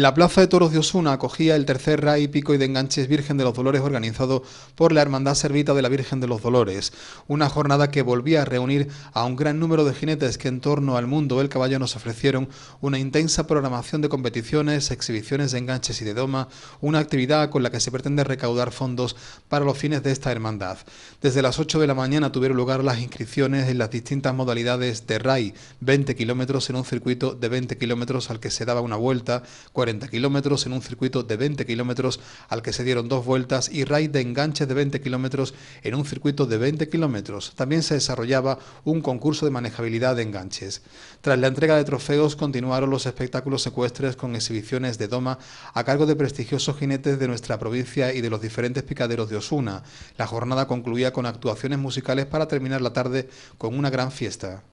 La Plaza de Toros de Osuna acogía el tercer ray pico y de enganches Virgen de los Dolores organizado por la Hermandad Servita de la Virgen de los Dolores, una jornada que volvía a reunir a un gran número de jinetes que en torno al mundo del caballo nos ofrecieron una intensa programación de competiciones, exhibiciones de enganches y de doma, una actividad con la que se pretende recaudar fondos para los fines de esta hermandad. Desde las 8 de la mañana tuvieron lugar las inscripciones en las distintas modalidades de ray, 20 kilómetros en un circuito de 20 kilómetros al que se daba una vuelta, 40 kilómetros en un circuito de 20 kilómetros al que se dieron dos vueltas y raid de enganches de 20 kilómetros en un circuito de 20 kilómetros. También se desarrollaba un concurso de manejabilidad de enganches. Tras la entrega de trofeos continuaron los espectáculos secuestres con exhibiciones de doma a cargo de prestigiosos jinetes de nuestra provincia y de los diferentes picaderos de Osuna. La jornada concluía con actuaciones musicales para terminar la tarde con una gran fiesta.